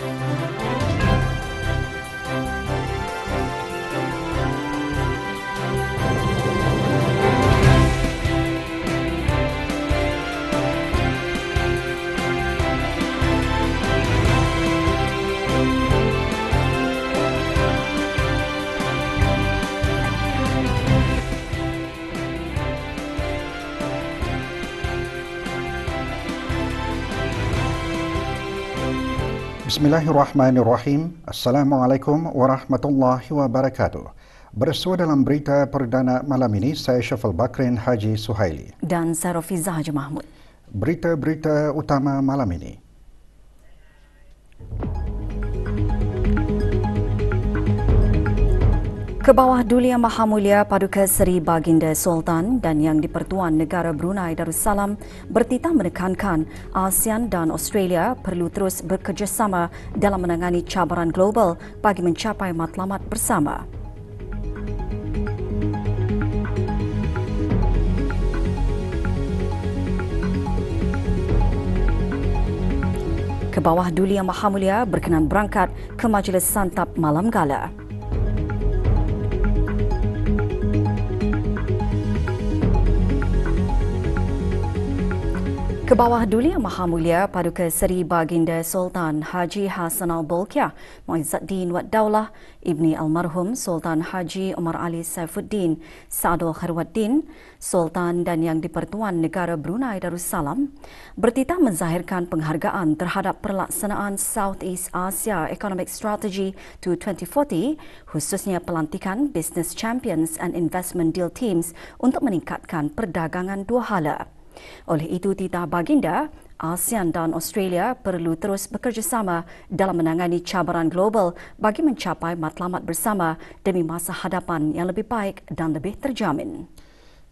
Música Bismillahirrahmanirrahim. Assalamualaikum warahmatullahi wabarakatuh. Bersua dalam berita perdana malam ini, saya Syafal Bakrin Haji Suhaili. Dan Sarofiza Haji Mahmud. Berita-berita utama malam ini. Ke bawah Duli Yang Maha Mulia Paduka Seri Baginda Sultan dan Yang Dipertuan Negara Brunei Darussalam bertitah menekankan ASEAN dan Australia perlu terus bekerjasama dalam menangani cabaran global bagi mencapai matlamat bersama. Kebawah Duli Yang Maha Mulia berkenan berangkat ke Majlis Santap Malam Gala. Ke bawah Duli Yang Maha Mulia Paduka Seri Baginda Sultan Haji Hassan Al-Bolkiah Muizzaddin Wad Daulah Ibni Almarhum Sultan Haji Omar Ali Saifuddin Sa'adul Khairwaddin Sultan dan Yang Dipertuan Negara Brunei Darussalam bertitah menzahirkan penghargaan terhadap pelaksanaan Southeast Asia Economic Strategy to 2040 khususnya pelantikan Business Champions and Investment Deal Teams untuk meningkatkan perdagangan dua hala. Oleh itu, Tita baginda, ASEAN dan Australia perlu terus bekerjasama dalam menangani cabaran global bagi mencapai matlamat bersama demi masa hadapan yang lebih baik dan lebih terjamin.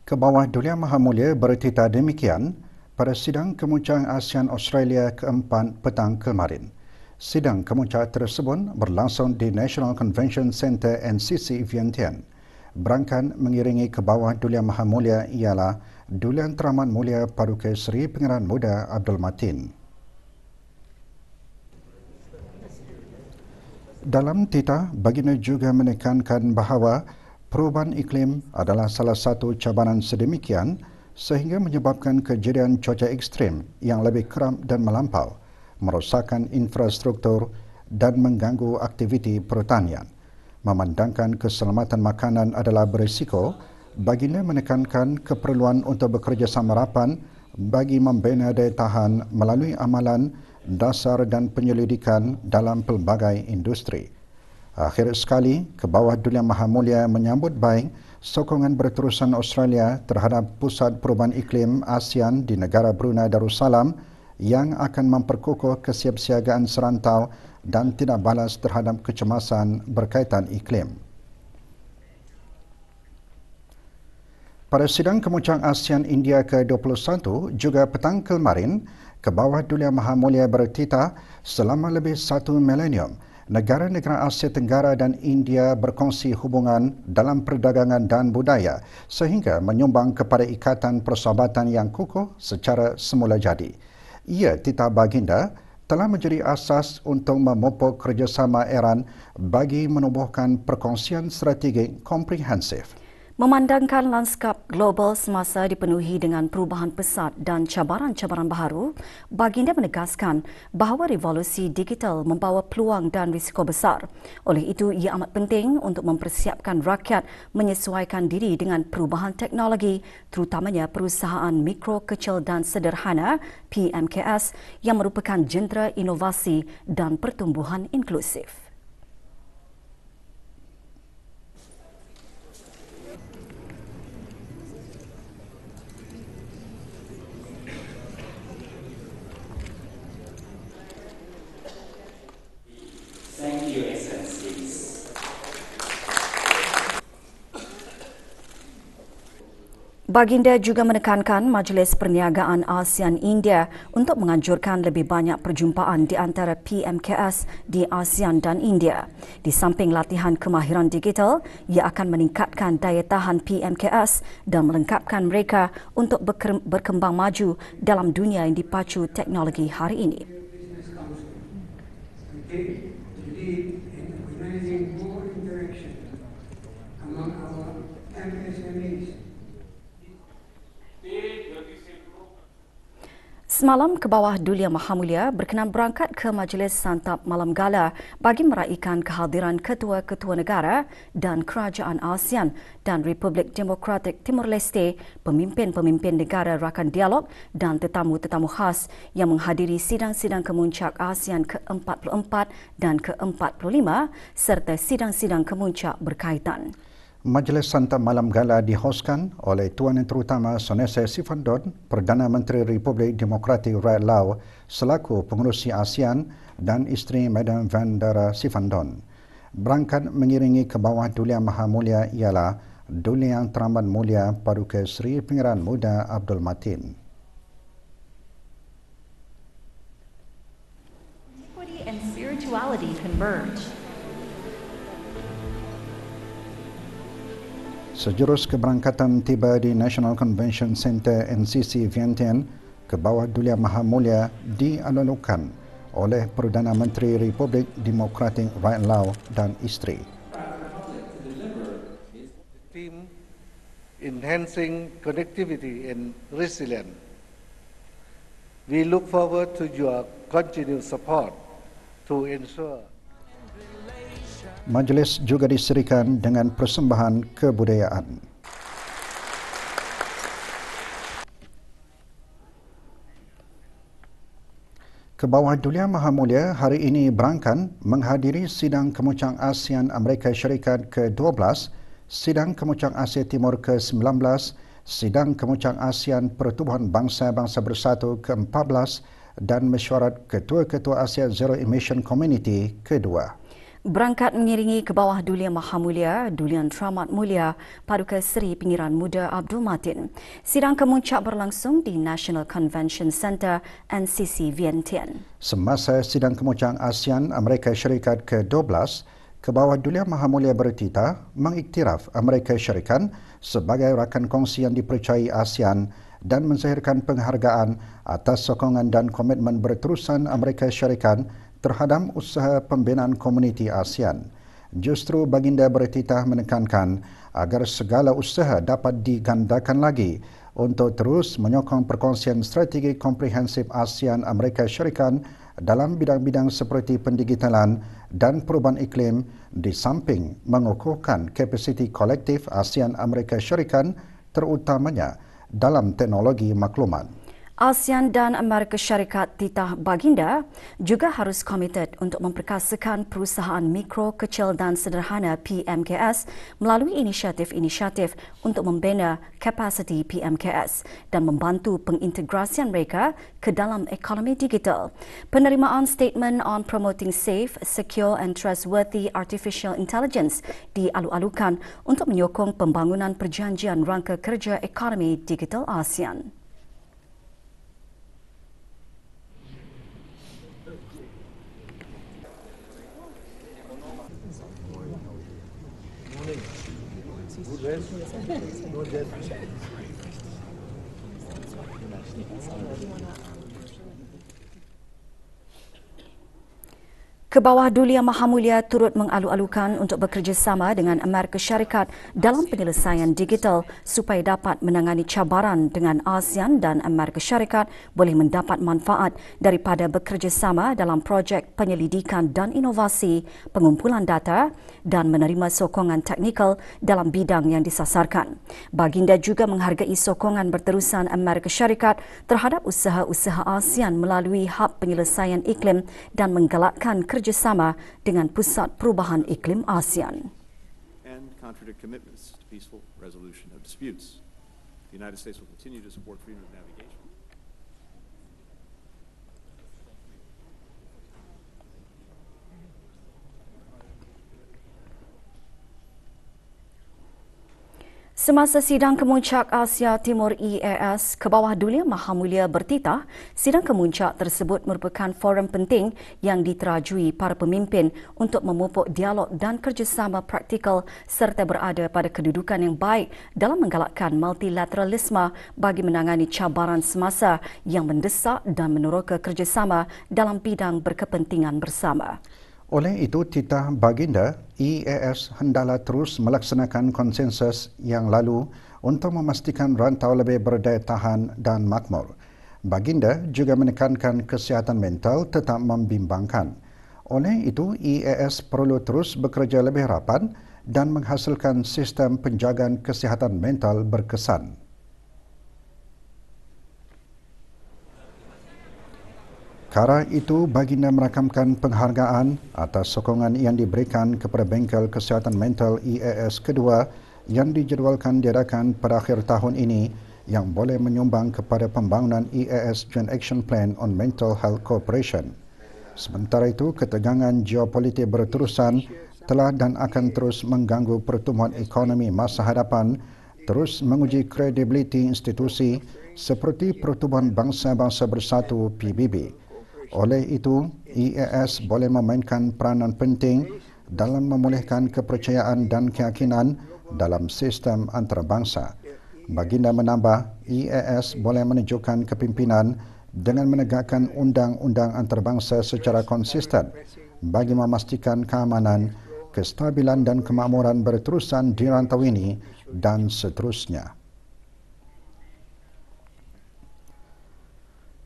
Ke bawah Dulia Maha Mulia bertita demikian pada sidang kemuncang ASEAN Australia keempat petang kemarin. Sidang kemuncang tersebut berlangsung di National Convention Centre NCC Vientiane. Berangkan mengiringi ke bawah Dulia Maha Mulia ialah Dulian Teramat Mulia Paduka Seri Pengarahan Muda Abdul Matin. Dalam tita Baginda juga menekankan bahawa perubahan iklim adalah salah satu cabaran sedemikian sehingga menyebabkan kejadian cuaca ekstrim yang lebih kerap dan melampau, merosakkan infrastruktur dan mengganggu aktiviti pertanian. Memandangkan keselamatan makanan adalah berisiko, baginda menekankan keperluan untuk bekerjasama rapan bagi membina daya tahan melalui amalan dasar dan penyelidikan dalam pelbagai industri. Akhir sekali, Kebawah Dunia Maha Mulia menyambut baik sokongan berterusan Australia terhadap Pusat Perubahan Iklim ASEAN di negara Brunei Darussalam yang akan memperkukuh kesiapsiagaan serantau dan tidak balas terhadap kecemasan berkaitan iklim. pada sidang kemuncang ASEAN India ke-21 juga petang kemarin ke bawah Dulia Maha Mulia bertita selama lebih satu milenium. Negara-negara Asia Tenggara dan India berkongsi hubungan dalam perdagangan dan budaya sehingga menyumbang kepada ikatan persahabatan yang kukuh secara semula jadi. Ia tita baginda telah menjadi asas untuk memupuk kerjasama Iran bagi menubuhkan perkongsian strategik komprehensif. Memandangkan lanskap global semasa dipenuhi dengan perubahan pesat dan cabaran-cabaran baru, Baginda menegaskan bahawa revolusi digital membawa peluang dan risiko besar. Oleh itu, ia amat penting untuk mempersiapkan rakyat menyesuaikan diri dengan perubahan teknologi, terutamanya perusahaan mikro, kecil dan sederhana PMKS yang merupakan jentera inovasi dan pertumbuhan inklusif. Baginda juga menekankan Majlis Perniagaan ASEAN India untuk menganjurkan lebih banyak perjumpaan di antara PMKS di ASEAN dan India. Di samping latihan kemahiran digital, ia akan meningkatkan daya tahan PMKS dan melengkapkan mereka untuk berkembang maju dalam dunia yang dipacu teknologi hari ini. Semalam kebawah Dulia Mulia berkenan berangkat ke Majlis Santap Malam Gala bagi meraihkan kehadiran ketua-ketua negara dan kerajaan ASEAN dan Republik Demokratik Timur Leste, pemimpin-pemimpin negara rakan dialog dan tetamu-tetamu khas yang menghadiri sidang-sidang kemuncak ASEAN ke-44 dan ke-45 serta sidang-sidang kemuncak berkaitan. Majlis Santam Malam Gala dihoskan oleh Tuan Yang Terutama Sonese Sifandon, Perdana Menteri Republik Demokratik Rakyat Lao selaku pengurusi ASEAN dan isteri Madam Vandara Sifandon. Berangkat mengiringi ke bawah Dulia Maha Mulia ialah Dulia Yang Teramat Mulia Paduka Sri Pengiran Muda Abdul Matin. and spirituality converge. Sejurus keberangkatan tiba di National Convention Center NCC Vientiane kebawah bawah Dulia Maha Mulia dialulukan oleh Perdana Menteri Republik Demokratik Rai Lau dan isteri. Team enhancing connectivity and resilience. We look forward to your continued support to ensure Majlis juga diserikan dengan persembahan kebudayaan. Kebawah Dunia Maha Mulia hari ini berangkan menghadiri Sidang Kemuncang ASEAN Amerika Syarikat ke-12, Sidang Kemuncang Asia Timur ke-19, Sidang Kemuncang ASEAN Pertubuhan Bangsa-Bangsa Bersatu ke-14 dan Mesyuarat Ketua-Ketua ASEAN Zero Emission Community ke-2. Berangkat mengiringi ke bawah Dulia Maha Mulia, Dulian Tramat Mulia, Paduka Seri Pingiran Muda Abdul Matin. Sidang kemuncak berlangsung di National Convention Center NCC Vientiane. Semasa sidang kemuncak ASEAN Amerika Syarikat ke-12, ke bawah Dulia Maha Mulia bertita mengiktiraf Amerika Syarikat sebagai rakan kongsi yang dipercayai ASEAN dan menzahirkan penghargaan atas sokongan dan komitmen berterusan Amerika Syarikat terhadap usaha pembinaan komuniti ASEAN. Justru Baginda Bertitah menekankan agar segala usaha dapat digandakan lagi untuk terus menyokong perkongsian strategi komprehensif ASEAN Amerika Syarikat dalam bidang-bidang seperti pendigitalan dan perubahan iklim di samping mengukuhkan kapasiti kolektif ASEAN Amerika Syarikat terutamanya dalam teknologi maklumat. ASEAN dan Amerika Syarikat Titah Baginda juga harus komited untuk memperkasakan perusahaan mikro, kecil dan sederhana PMKS melalui inisiatif-inisiatif untuk membina kapasiti PMKS dan membantu pengintegrasian mereka ke dalam ekonomi digital. Penerimaan Statement on Promoting Safe, Secure and Trustworthy Artificial Intelligence dialu-alukan untuk menyokong pembangunan perjanjian rangka kerja ekonomi digital ASEAN. Yes. Kebawah Dulia Maha Mulia turut mengalu-alukan untuk bekerjasama dengan Amerika Syarikat dalam penyelesaian digital supaya dapat menangani cabaran dengan ASEAN dan Amerika Syarikat boleh mendapat manfaat daripada bekerjasama dalam projek penyelidikan dan inovasi, pengumpulan data dan menerima sokongan teknikal dalam bidang yang disasarkan. Baginda juga menghargai sokongan berterusan Amerika Syarikat terhadap usaha-usaha ASEAN melalui hub penyelesaian iklim dan menggalakkan kerja bekerjasama dengan Pusat Perubahan Iklim ASEAN. Semasa sidang kemuncak Asia Timur EAS ke bawah Dulia Maha Mulia bertitah, sidang kemuncak tersebut merupakan forum penting yang diterajui para pemimpin untuk memupuk dialog dan kerjasama praktikal serta berada pada kedudukan yang baik dalam menggalakkan multilateralisme bagi menangani cabaran semasa yang mendesak dan meneroka kerjasama dalam bidang berkepentingan bersama. Oleh itu, titah baginda EAS hendaklah terus melaksanakan konsensus yang lalu untuk memastikan rantau lebih berdaya tahan dan makmur. Baginda juga menekankan kesihatan mental tetap membimbangkan. Oleh itu, EAS perlu terus bekerja lebih rapat dan menghasilkan sistem penjagaan kesihatan mental berkesan. Cara itu baginda merakamkan penghargaan atas sokongan yang diberikan kepada Bengkel Kesihatan Mental EAS kedua yang dijadualkan diadakan pada akhir tahun ini yang boleh menyumbang kepada pembangunan EAS Joint Action Plan on Mental Health Cooperation. Sementara itu, ketegangan geopolitik berterusan telah dan akan terus mengganggu pertumbuhan ekonomi masa hadapan terus menguji kredibiliti institusi seperti pertumbuhan Bangsa-Bangsa Bersatu PBB. Oleh itu, IAS boleh memainkan peranan penting dalam memulihkan kepercayaan dan keyakinan dalam sistem antarabangsa. Baginda menambah, IAS boleh menunjukkan kepimpinan dengan menegakkan undang-undang antarabangsa secara konsisten bagi memastikan keamanan, kestabilan dan kemakmuran berterusan di rantau ini dan seterusnya.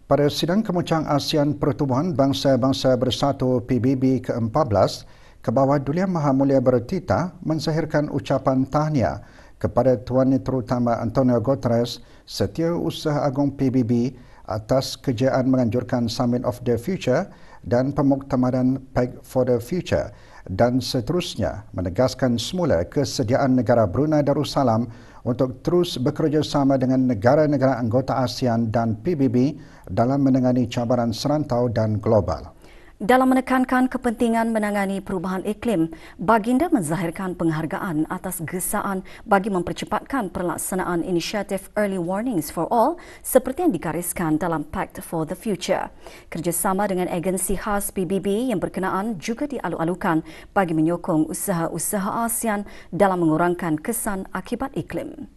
Pada sidang kemuncang ASEAN Pertubuhan Bangsa-Bangsa Bersatu PBB ke-14, Kebawa Dulia Maha Mulia Bertita menzahirkan ucapan tahniah kepada Tuan Terutama Antonio Guterres Setiausaha agung PBB atas kejayaan menganjurkan Summit of the Future dan pemuktamadan Peg for the Future dan seterusnya menegaskan semula kesediaan negara Brunei Darussalam untuk terus bekerjasama dengan negara-negara anggota ASEAN dan PBB dalam menangani cabaran serantau dan global. Dalam menekankan kepentingan menangani perubahan iklim, Baginda menzahirkan penghargaan atas gesaan bagi mempercepatkan pelaksanaan inisiatif Early Warnings for All seperti yang digariskan dalam Pact for the Future. Kerjasama dengan agensi khas PBB yang berkenaan juga dialu-alukan bagi menyokong usaha-usaha ASEAN dalam mengurangkan kesan akibat iklim.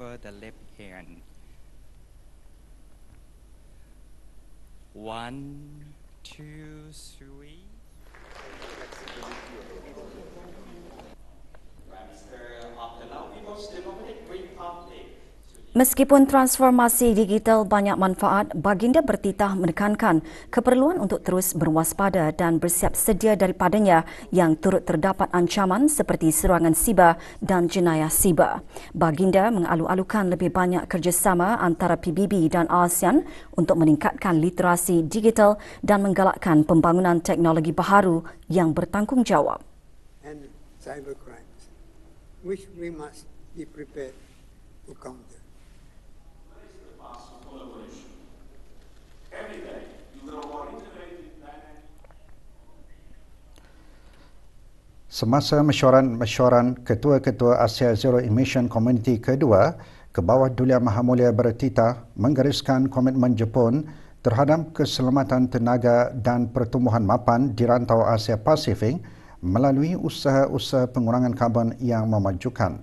over the left One, two. Meskipun transformasi digital banyak manfaat, Baginda bertitah menekankan keperluan untuk terus berwaspada dan bersiap sedia daripadanya yang turut terdapat ancaman seperti serangan siba dan jenayah siba. Baginda mengalu-alukan lebih banyak kerjasama antara PBB dan ASEAN untuk meningkatkan literasi digital dan menggalakkan pembangunan teknologi baharu yang bertanggungjawab. And cyber crimes, which we must be prepared to counter. Semasa mesyuaran-mesyuaran Ketua-Ketua Asia Zero Emission Community kedua ke bawah Dulia Maha Mulia Bertita menggariskan komitmen Jepun terhadap keselamatan tenaga dan pertumbuhan mapan di rantau Asia Pasifik melalui usaha-usaha pengurangan karbon yang memajukan.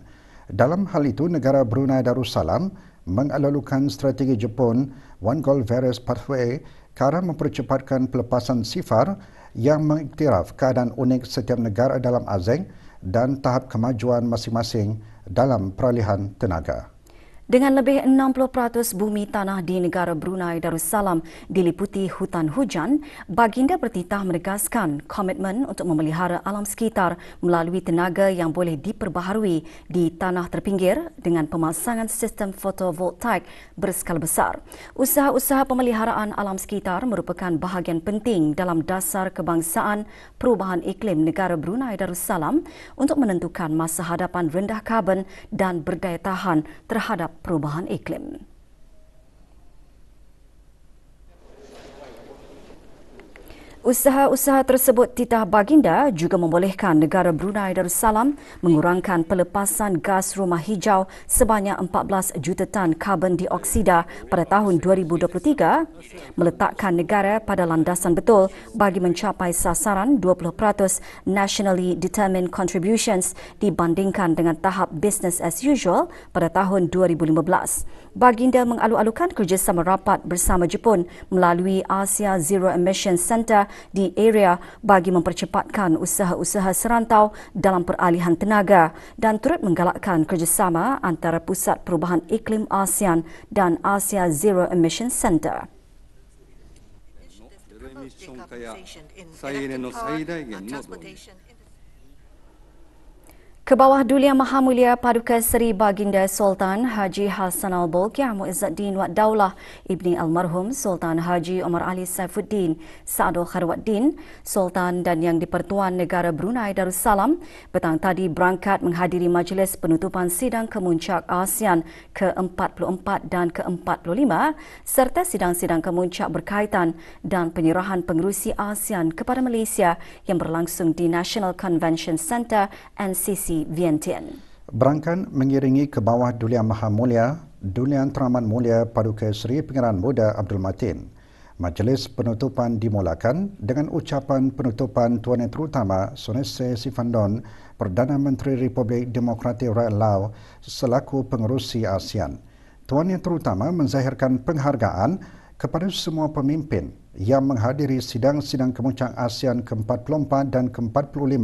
Dalam hal itu, negara Brunei Darussalam mengalulukan strategi Jepun One Goal Various Pathway kerana mempercepatkan pelepasan sifar yang mengiktiraf keadaan unik setiap negara dalam ASEAN dan tahap kemajuan masing-masing dalam peralihan tenaga. Dengan lebih 60% bumi tanah di negara Brunei Darussalam diliputi hutan hujan, Baginda Bertitah menegaskan komitmen untuk memelihara alam sekitar melalui tenaga yang boleh diperbaharui di tanah terpinggir dengan pemasangan sistem fotovoltaik berskala besar. Usaha-usaha pemeliharaan alam sekitar merupakan bahagian penting dalam dasar kebangsaan perubahan iklim negara Brunei Darussalam untuk menentukan masa hadapan rendah karbon dan berdaya tahan terhadap perubahan iklim. Usaha-usaha tersebut titah baginda juga membolehkan negara Brunei Darussalam mengurangkan pelepasan gas rumah hijau sebanyak 14 juta tan karbon dioksida pada tahun 2023, meletakkan negara pada landasan betul bagi mencapai sasaran 20% nationally determined contributions dibandingkan dengan tahap business as usual pada tahun 2015. Baginda mengalu-alukan kerjasama rapat bersama Jepun melalui Asia Zero Emission Center di area bagi mempercepatkan usaha-usaha serantau dalam peralihan tenaga dan turut menggalakkan kerjasama antara Pusat Perubahan Iklim ASEAN dan Asia Zero Emission Center. Saya ini no saya ini ke bawah Dulia Maha Mulia Paduka Seri Baginda Sultan Haji Hassan Al-Bolkiah Muizzaddin Wad Daulah Ibni Almarhum Sultan Haji Omar Ali Saifuddin Sa'adul Kharwaddin Sultan dan Yang di-Pertuan Negara Brunei Darussalam petang tadi berangkat menghadiri majlis penutupan sidang kemuncak ASEAN ke-44 dan ke-45 serta sidang-sidang kemuncak berkaitan dan penyerahan pengerusi ASEAN kepada Malaysia yang berlangsung di National Convention Centre NCC Vientiane. Berangkan mengiringi ke bawah Dulia Maha Mulia, Dulian Teraman Mulia Paduka Seri Pengeran Muda Abdul Matin. Majlis penutupan dimulakan dengan ucapan penutupan Tuan Yang Terutama Sonese Sifandon, Perdana Menteri Republik Demokratik Rakyat Lao selaku pengerusi ASEAN. Tuan Yang Terutama menzahirkan penghargaan kepada semua pemimpin yang menghadiri sidang-sidang kemuncak ASEAN ke-44 dan ke-45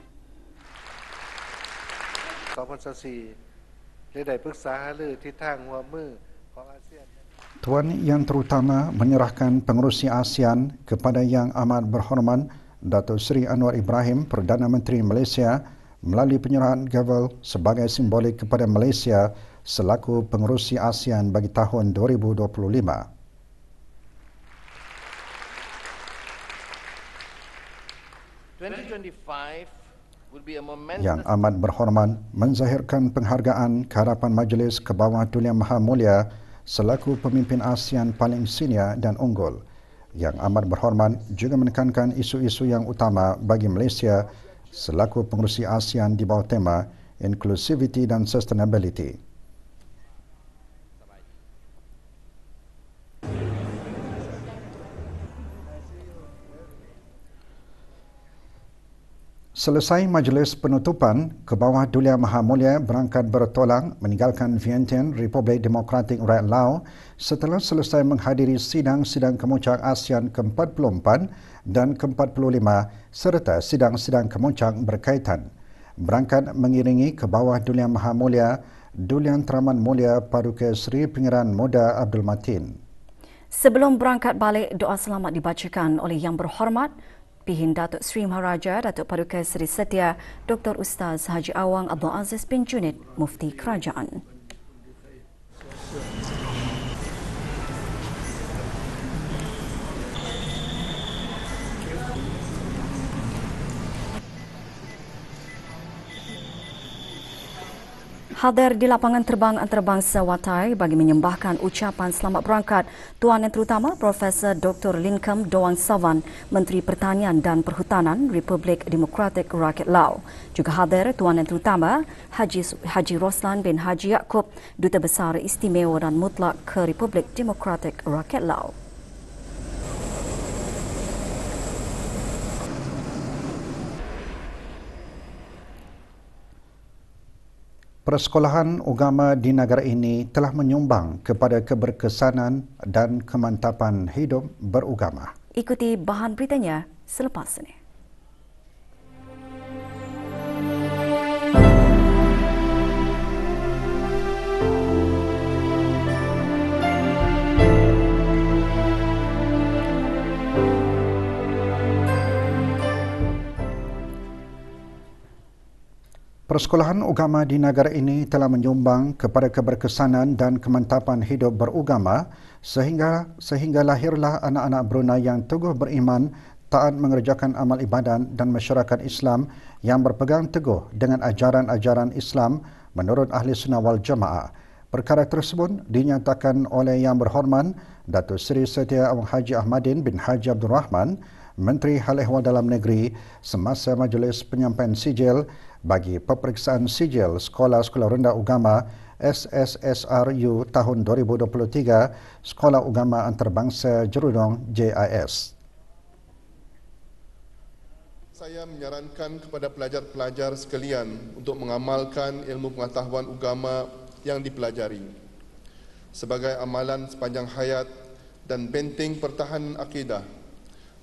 Tuan Yang Terutama menyerahkan pengerusi ASEAN kepada Yang Amat Berhormat Dato' Sri Anwar Ibrahim Perdana Menteri Malaysia melalui penyerahan gavel sebagai simbolik kepada Malaysia selaku pengerusi ASEAN bagi tahun 2025 yang amat berhormat menzahirkan penghargaan kehadapan Majlis Kebawah Tulia Maha Mulia selaku pemimpin ASEAN paling senior dan unggul. Yang amat berhormat juga menekankan isu-isu yang utama bagi Malaysia selaku pengurusi ASEAN di bawah tema Inclusivity dan Sustainability. Selesai majlis penutupan, kebawah Dulia Maha Mulia berangkat bertolak meninggalkan Vientiane Republik Demokratik Rakyat Laos setelah selesai menghadiri sidang-sidang kemuncak ASEAN ke-44 dan ke-45 serta sidang-sidang kemuncak berkaitan. Berangkat mengiringi kebawah Dulia Maha Mulia, Dulian Teraman Mulia Paduka Seri Pengiran Muda Abdul Matin. Sebelum berangkat balik, doa selamat dibacakan oleh Yang Berhormat, Pihin Datuk Sri Maharaja, Datuk Paduka Seri Setia, Dr. Ustaz Haji Awang Abdul Aziz bin Junid, Mufti Kerajaan. hadir di lapangan terbang antarabangsa Watai bagi menyembahkan ucapan selamat berangkat Tuan Yang Terutama Profesor Dr. Linkam Doang Savan, Menteri Pertanian dan Perhutanan Republik Demokratik Rakyat Lao. Juga hadir Tuan Yang Terutama Haji, Haji Roslan bin Haji Yaakob, Duta Besar Istimewa dan Mutlak ke Republik Demokratik Rakyat Lao. Persekolahan agama di negara ini telah menyumbang kepada keberkesanan dan kemantapan hidup beragama. Ikuti bahan beritanya selepas ini. Persekolahan Ugama di negara ini telah menyumbang kepada keberkesanan dan kemantapan hidup beragama sehingga sehingga lahirlah anak-anak Brunei yang teguh beriman, taat mengerjakan amal ibadat dan masyarakat Islam yang berpegang teguh dengan ajaran-ajaran Islam menurut Ahli Sunnah wal Jamaah. Perkara tersebut dinyatakan oleh Yang Berhormat Datuk Seri Setia Abang Haji Ahmadin bin Haji Abdul Rahman, Menteri Hal Ehwal Dalam Negeri semasa Majlis Penyampaian Sijil bagi peperiksaan sijil Sekolah-Sekolah Rendah Ugama SSSRU tahun 2023 Sekolah Ugama Antarabangsa Jerudong JIS. Saya menyarankan kepada pelajar-pelajar sekalian untuk mengamalkan ilmu pengetahuan Ugama yang dipelajari sebagai amalan sepanjang hayat dan benteng pertahanan akidah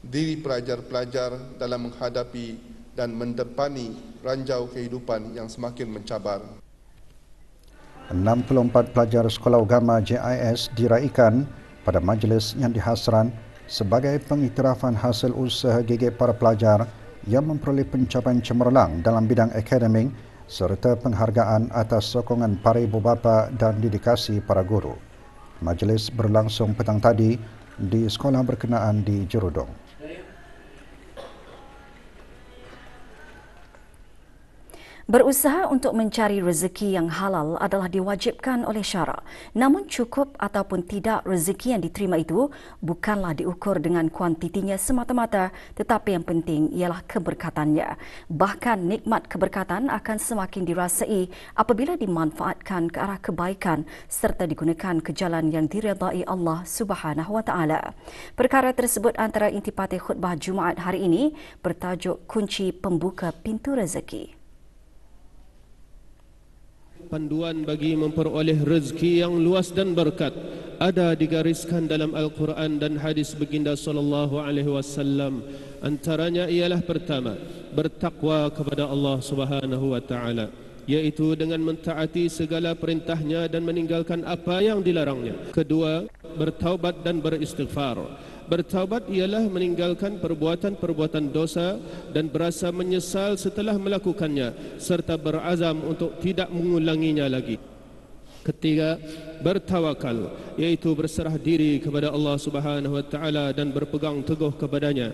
diri pelajar-pelajar dalam menghadapi dan mendepani ranjau kehidupan yang semakin mencabar. 64 pelajar sekolah agama JIS diraikan pada majlis yang dihasran sebagai pengiktirafan hasil usaha gigi para pelajar yang memperoleh pencapaian cemerlang dalam bidang akademik serta penghargaan atas sokongan para ibu bapa dan dedikasi para guru. Majlis berlangsung petang tadi di sekolah berkenaan di Jerudong. Berusaha untuk mencari rezeki yang halal adalah diwajibkan oleh syarak. Namun cukup ataupun tidak rezeki yang diterima itu bukanlah diukur dengan kuantitinya semata-mata tetapi yang penting ialah keberkatannya. Bahkan nikmat keberkatan akan semakin dirasai apabila dimanfaatkan ke arah kebaikan serta digunakan ke jalan yang diredai Allah Subhanahu wa Perkara tersebut antara intipati khutbah Jumaat hari ini bertajuk kunci pembuka pintu rezeki panduan bagi memperoleh rezeki yang luas dan berkat ada digariskan dalam Al-Quran dan hadis baginda sallallahu alaihi wasallam antaranya ialah pertama bertakwa kepada Allah Subhanahu wa taala yaitu dengan mentaati segala perintahnya dan meninggalkan apa yang dilarangnya kedua bertaubat dan beristighfar Bertaubat ialah meninggalkan perbuatan-perbuatan dosa dan berasa menyesal setelah melakukannya serta berazam untuk tidak mengulanginya lagi. Ketiga, bertawakal iaitu berserah diri kepada Allah Subhanahu wa taala dan berpegang teguh kepadanya.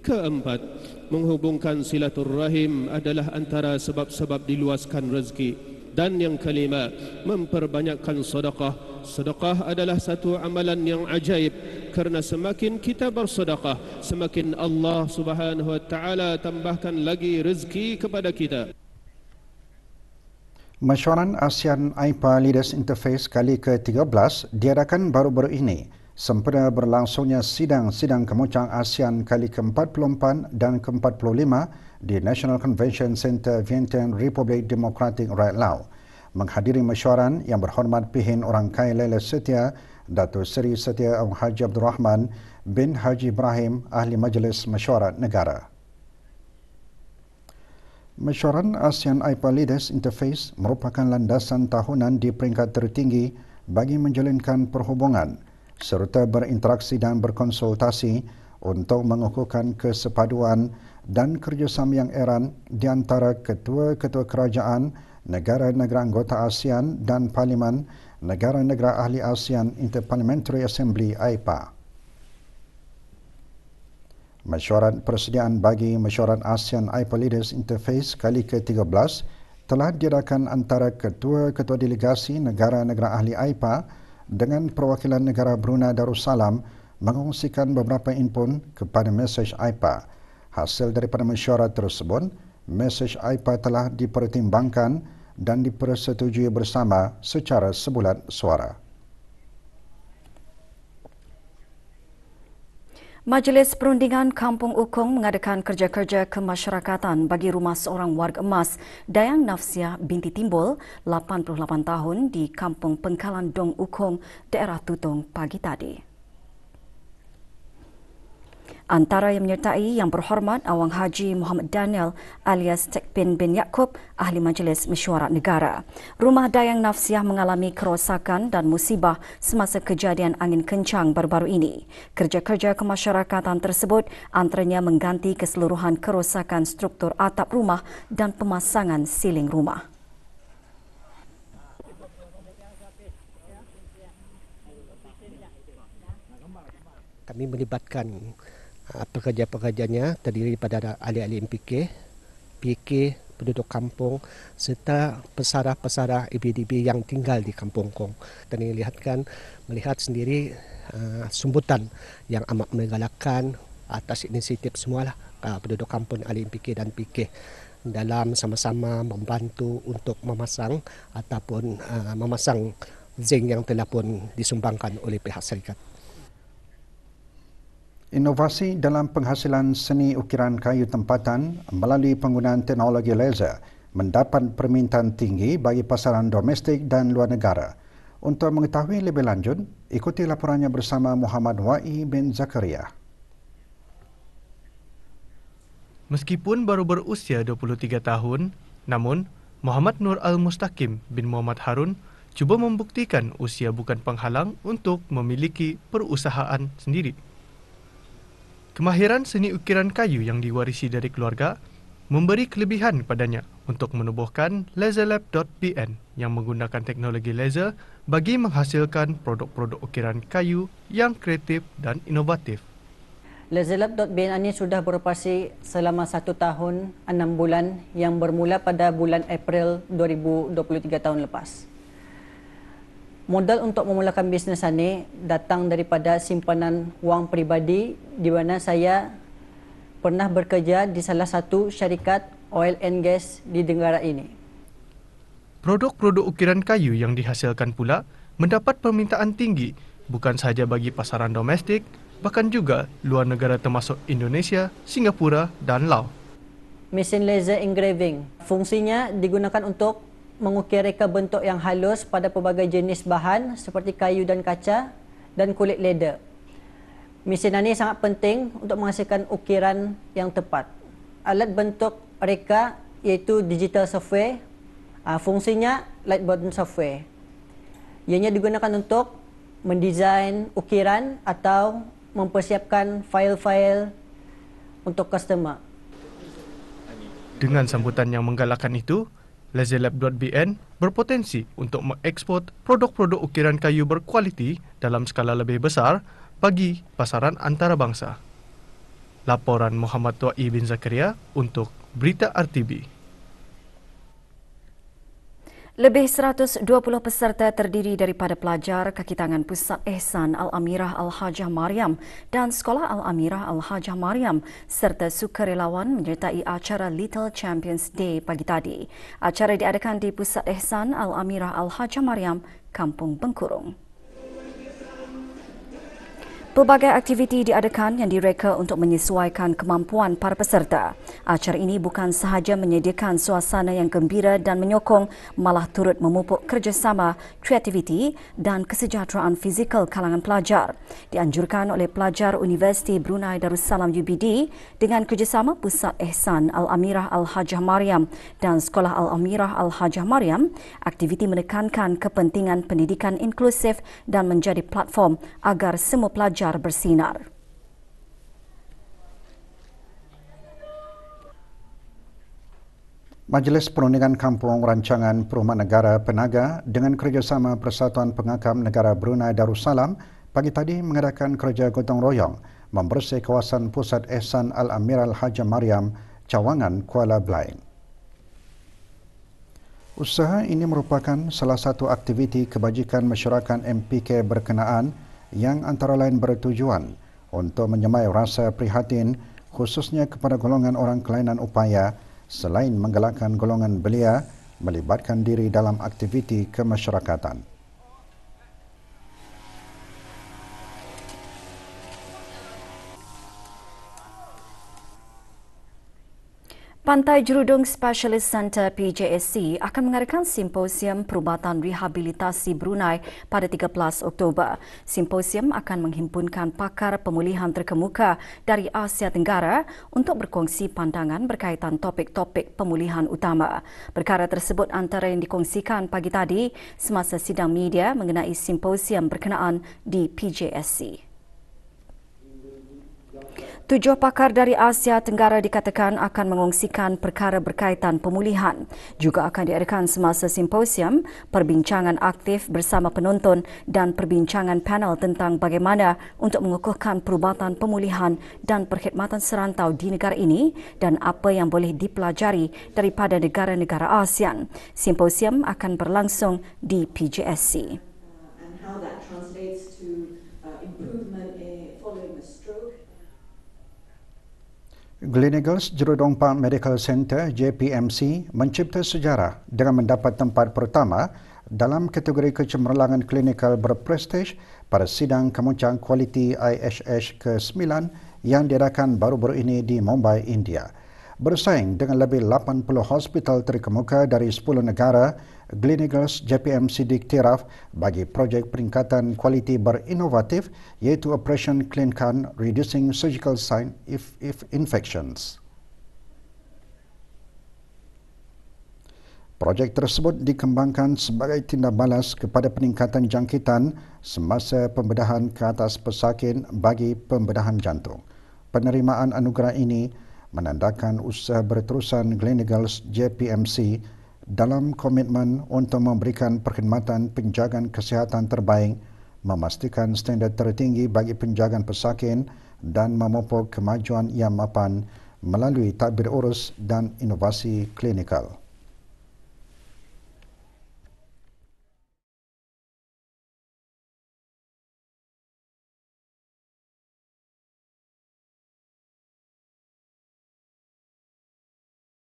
Keempat, menghubungkan silaturrahim adalah antara sebab-sebab diluaskan rezeki. Dan yang kelima, memperbanyakkan sedekah. Sedekah adalah satu amalan yang ajaib kerana semakin kita bersedekah, semakin Allah Subhanahu wa taala tambahkan lagi rezeki kepada kita. Mesyuarat ASEAN AIPA Leaders Interface kali ke-13 diadakan baru-baru ini sempena berlangsungnya sidang-sidang kemuncang ASEAN kali ke-44 dan ke-45 di National Convention Center Vientiane Republik Demokratik Rakyat Lao. Menghadiri mesyuaran yang berhormat pihin orang kaya Lele Setia, Datuk Seri Setia Abang Haji Abdul Rahman bin Haji Ibrahim Ahli Majlis Mesyuarat Negara. Mesyuaran ASEAN IPA Leaders Interface merupakan landasan tahunan di peringkat tertinggi bagi menjalinkan perhubungan serta berinteraksi dan berkonsultasi untuk mengukuhkan kesepaduan dan kerjasama yang erat di antara ketua-ketua kerajaan negara-negara anggota ASEAN dan Parlimen Negara-Negara Ahli ASEAN Interparliamentary Assembly AIPA. Mesyuarat persediaan bagi mesyuarat ASEAN AIPA Leaders Interface kali ke-13 telah diadakan antara ketua-ketua delegasi negara-negara ahli AIPA dengan perwakilan negara Brunei Darussalam mengungsikan beberapa input kepada mesej AIPA. Hasil daripada mesyuarat tersebut, mesej AIPA telah dipertimbangkan dan dipersetujui bersama secara sebulat suara. Majlis Perundingan Kampung Ukong mengadakan kerja-kerja kemasyarakatan bagi rumah seorang warga emas Dayang Nafsia binti Timbul, 88 tahun di Kampung Pengkalan Dong Ukong, daerah Tutong pagi tadi. Antara yang menyertai yang berhormat Awang Haji Muhammad Daniel alias Tekpin bin Yaakob, Ahli Majlis Mesyuarat Negara. Rumah Dayang Nafsiah mengalami kerosakan dan musibah semasa kejadian angin kencang baru-baru ini. Kerja-kerja kemasyarakatan tersebut antaranya mengganti keseluruhan kerosakan struktur atap rumah dan pemasangan siling rumah. Kami melibatkan Ah, pekerja-pekerjanya terdiri daripada ahli-ahli MPK, PK, penduduk kampung serta pesarah-pesarah IBDB yang tinggal di kampung Kong. Kami lihatkan melihat sendiri uh, sumbutan yang amat menggalakkan atas inisiatif semualah uh, penduduk kampung ahli MPK dan PK dalam sama-sama membantu untuk memasang ataupun uh, memasang zinc yang telah pun disumbangkan oleh pihak syarikat. Inovasi dalam penghasilan seni ukiran kayu tempatan melalui penggunaan teknologi laser mendapat permintaan tinggi bagi pasaran domestik dan luar negara. Untuk mengetahui lebih lanjut, ikuti laporannya bersama Muhammad Wa'i bin Zakaria. Meskipun baru berusia 23 tahun, namun Muhammad Nur al Mustakim bin Muhammad Harun cuba membuktikan usia bukan penghalang untuk memiliki perusahaan sendiri. Kemahiran seni ukiran kayu yang diwarisi dari keluarga memberi kelebihan padanya untuk menubuhkan laserlab.pn yang menggunakan teknologi laser bagi menghasilkan produk-produk ukiran kayu yang kreatif dan inovatif. Laserlab.bn ini sudah beroperasi selama satu tahun enam bulan yang bermula pada bulan April 2023 tahun lepas modal untuk memulakan bisnes sana datang daripada simpanan wang peribadi di mana saya pernah bekerja di salah satu syarikat oil and gas di negara ini. Produk-produk ukiran kayu yang dihasilkan pula mendapat permintaan tinggi bukan sahaja bagi pasaran domestik, bahkan juga luar negara termasuk Indonesia, Singapura dan Laos. Mesin laser engraving fungsinya digunakan untuk mengukir reka bentuk yang halus pada pelbagai jenis bahan seperti kayu dan kaca dan kulit leder. Mesin ini sangat penting untuk menghasilkan ukiran yang tepat. Alat bentuk reka iaitu digital software. Ah, fungsinya light button software. Ianya digunakan untuk mendesain ukiran atau mempersiapkan fail-fail untuk customer. Dengan sambutan yang menggalakkan itu, LazyLab.bn berpotensi untuk mengekspor produk-produk ukiran kayu berkualiti dalam skala lebih besar bagi pasaran antarabangsa. Laporan Muhammad Tua'i bin Zakaria untuk Berita RTB. Lebih 120 peserta terdiri daripada pelajar Kakitangan Pusat Ehsan Al-Amirah Al-Hajah Mariam dan Sekolah Al-Amirah Al-Hajah Mariam serta sukarelawan menyertai acara Little Champions Day pagi tadi. Acara diadakan di Pusat Ehsan Al-Amirah Al-Hajah Mariam, Kampung Bengkurung. Pelbagai aktiviti diadakan yang direka untuk menyesuaikan kemampuan para peserta. Acara ini bukan sahaja menyediakan suasana yang gembira dan menyokong, malah turut memupuk kerjasama, kreativiti dan kesejahteraan fizikal kalangan pelajar. Dianjurkan oleh pelajar Universiti Brunei Darussalam UBD dengan kerjasama Pusat Ehsan Al-Amirah Al-Hajah Mariam dan Sekolah Al-Amirah Al-Hajah Mariam, aktiviti menekankan kepentingan pendidikan inklusif dan menjadi platform agar semua pelajar fajar bersinar. Majlis Perundingan Kampung Rancangan Perumahan Negara Penaga dengan kerjasama Persatuan Pengakam Negara Brunei Darussalam pagi tadi mengadakan kerja gotong royong membersih kawasan pusat Ehsan Al-Amiral Haji Mariam, Cawangan, Kuala Belain. Usaha ini merupakan salah satu aktiviti kebajikan masyarakat MPK berkenaan yang antara lain bertujuan untuk menyemai rasa prihatin khususnya kepada golongan orang kelainan upaya selain menggalakkan golongan belia melibatkan diri dalam aktiviti kemasyarakatan. Pantai Jerudong Specialist Center PJSC akan mengadakan simposium perubatan rehabilitasi Brunei pada 13 Oktober. Simposium akan menghimpunkan pakar pemulihan terkemuka dari Asia Tenggara untuk berkongsi pandangan berkaitan topik-topik pemulihan utama. Perkara tersebut antara yang dikongsikan pagi tadi semasa sidang media mengenai simposium berkenaan di PJSC. Tujuh pakar dari Asia Tenggara dikatakan akan mengongsikan perkara berkaitan pemulihan. Juga akan diadakan semasa simposium, perbincangan aktif bersama penonton dan perbincangan panel tentang bagaimana untuk mengukuhkan perubatan pemulihan dan perkhidmatan serantau di negara ini dan apa yang boleh dipelajari daripada negara-negara ASEAN. Simposium akan berlangsung di PJSC. Gleneagles Jerudong Park Medical Center JPMC mencipta sejarah dengan mendapat tempat pertama dalam kategori kecemerlangan klinikal berprestij pada sidang kemuncang kualiti IHH ke-9 yang diadakan baru-baru ini di Mumbai, India bersaing dengan lebih 80 hospital terkemuka dari 10 negara Gleneagles JPM sidik Tiraf bagi projek peringkatan kualiti berinovatif iaitu Operation Clean Can Reducing Surgical Sign if, if Infections. Projek tersebut dikembangkan sebagai tindak balas kepada peningkatan jangkitan semasa pembedahan ke atas pesakit bagi pembedahan jantung. Penerimaan anugerah ini menandakan usaha berterusan Gleneagles JPMC dalam komitmen untuk memberikan perkhidmatan penjagaan kesihatan terbaik, memastikan standar tertinggi bagi penjagaan pesakit dan memupuk kemajuan yang mapan melalui tabir urus dan inovasi klinikal.